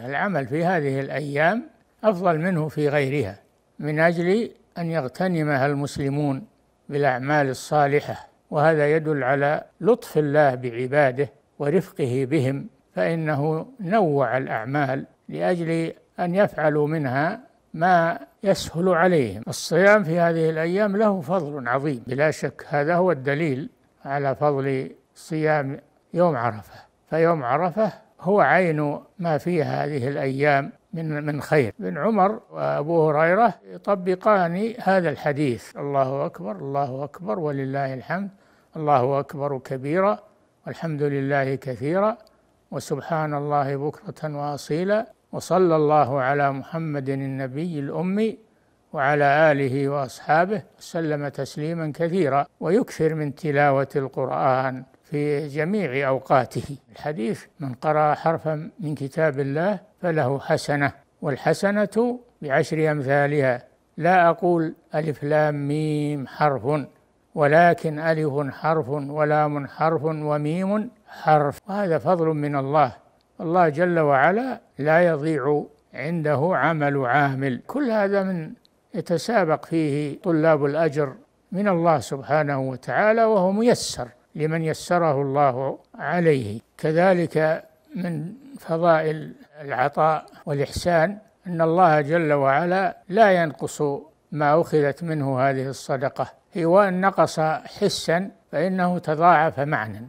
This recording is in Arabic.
العمل في هذه الأيام أفضل منه في غيرها من أجل أن يغتنمها المسلمون بالأعمال الصالحة وهذا يدل على لطف الله بعباده ورفقه بهم فإنه نوع الأعمال لأجل أن يفعلوا منها ما يسهل عليهم الصيام في هذه الأيام له فضل عظيم بلا شك هذا هو الدليل على فضل صيام يوم عرفة فيوم عرفة هو عين ما في هذه الأيام من من خير بن عمر وأبو هريرة يطبقان هذا الحديث الله أكبر الله أكبر ولله الحمد الله أكبر كبيرا والحمد لله كثيرا وسبحان الله بكرة وأصيلا وصلى الله على محمد النبي الأمي وعلى آله وأصحابه وسلم تسليما كثيرا ويكثر من تلاوة القرآن في جميع أوقاته الحديث من قرأ حرفا من كتاب الله فله حسنة والحسنة بعشر أمثالها لا أقول ألف لام ميم حرف ولكن ألف حرف ولام حرف وميم حرف وهذا فضل من الله الله جل وعلا لا يضيع عنده عمل عامل كل هذا من يتسابق فيه طلاب الأجر من الله سبحانه وتعالى وهو ميسر لمن يسره الله عليه كذلك من فضائل العطاء والإحسان أن الله جل وعلا لا ينقص ما أخذت منه هذه الصدقة هو أن نقص حسا فإنه تضاعف معنى